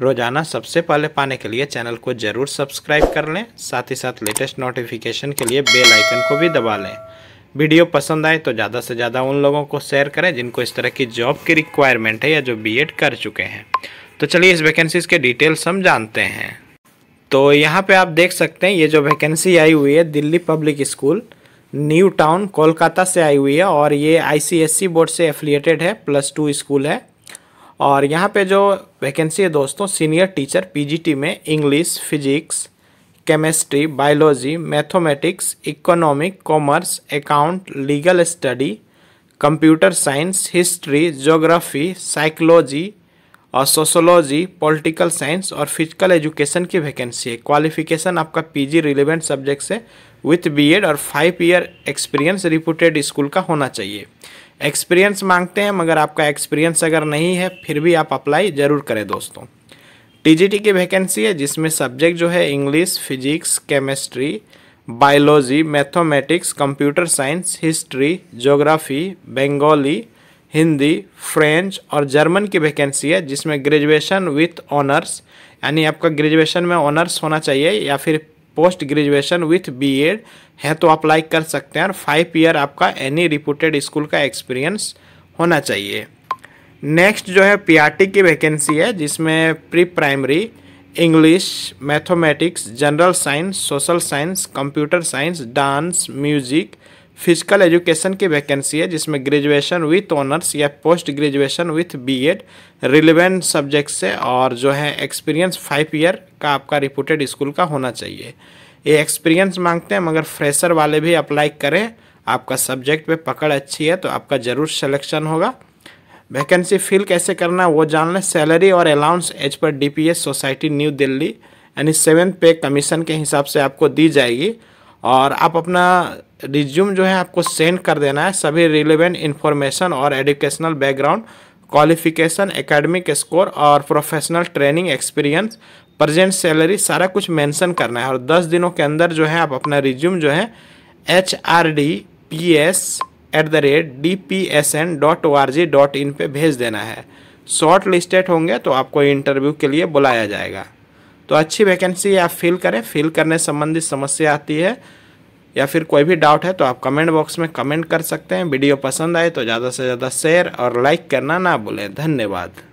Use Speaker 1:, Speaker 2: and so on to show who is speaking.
Speaker 1: रोज़ाना सबसे पहले पाने के लिए चैनल को ज़रूर सब्सक्राइब कर लें साथ ही साथ लेटेस्ट नोटिफिकेशन के लिए बेल आइकन को भी दबा लें वीडियो पसंद आए तो ज़्यादा से ज़्यादा उन लोगों को शेयर करें जिनको इस तरह की जॉब की रिक्वायरमेंट है या जो बीएड कर चुके हैं तो चलिए इस वैकेंसीज के डिटेल्स हम जानते हैं तो यहाँ पर आप देख सकते हैं ये जो वैकेंसी आई हुई है Delhi public school new town Kolkata से आई हुई है और ये आई बोर्ड से एफिलिएटेड है प्लस टू स्कूल है और यहाँ पे जो वैकेंसी है दोस्तों सीनियर टीचर पीजीटी में English physics chemistry biology mathematics economic commerce account legal study computer science history geography psychology और सोशोलॉजी पॉलिटिकल साइंस और फिजिकल एजुकेशन की वैकेंसी है क्वालिफिकेशन आपका पीजी रिलेवेंट सब्जेक्ट से विथ बीएड और five year experience reputed school का होना चाहिए एक्सपीरियंस मांगते हैं मगर आपका एक्सपीरियंस अगर नहीं है फिर भी आप अप्लाई ज़रूर करें दोस्तों टीजीटी की वैकेंसी है जिसमें सब्जेक्ट जो है English physics chemistry biology mathematics computer science history geography Bengali Hindi French और जर्मन की वैकेंसी है जिसमें ग्रेजुएशन विथ ऑनर्स यानी आपका ग्रेजुएशन में ऑनर्स होना चाहिए या फिर पोस्ट ग्रेजुएशन विथ बीएड है तो अप्लाई कर सकते हैं और फाइव ईयर आपका एनी रिपूटेड स्कूल का एक्सपीरियंस होना चाहिए नेक्स्ट जो है पीआरटी की वैकेंसी है जिसमें pre primary English mathematics general science social science computer science dance music physical education की वैकेंसी है जिसमें ग्रेजुएशन विथ ऑनर्स या post graduation with BEd relevant subject से और जो है एक्सपीरियंस फाइव ईयर का आपका रिपोर्टेड स्कूल का होना चाहिए ये एक्सपीरियंस मांगते हैं मगर फ्रेशर वाले भी अप्लाई करें आपका सब्जेक्ट पे पकड़ अच्छी है तो आपका ज़रूर सिलेक्शन होगा वैकेंसी फिल कैसे करना है वो जान लें सैलरी और allowance as per the society new Delhi यानी सेवन पे कमीशन के हिसाब से आपको दी जाएगी और आप अपना रिज्यूम जो है आपको सेंड कर देना है सभी रिलेवेंट इन्फॉर्मेशन और educational background qualification academic score और professional training experience present salary सारा कुछ मेंशन करना है और 10 दिनों के अंदर जो है आप अपना रिज्यूम जो है H R D P S at the rate D P S N dot O R G dot in पर भेज देना है शॉर्ट लिस्टेड होंगे तो आपको इंटरव्यू के लिए बुलाया जाएगा तो अच्छी वैकेंसी आप फिल करें फिल करने संबंधित समस्या आती है या फिर कोई भी डाउट है तो आप कमेंट बॉक्स में कमेंट कर सकते हैं वीडियो पसंद आए तो ज़्यादा से ज़्यादा शेयर और लाइक करना ना भूलें धन्यवाद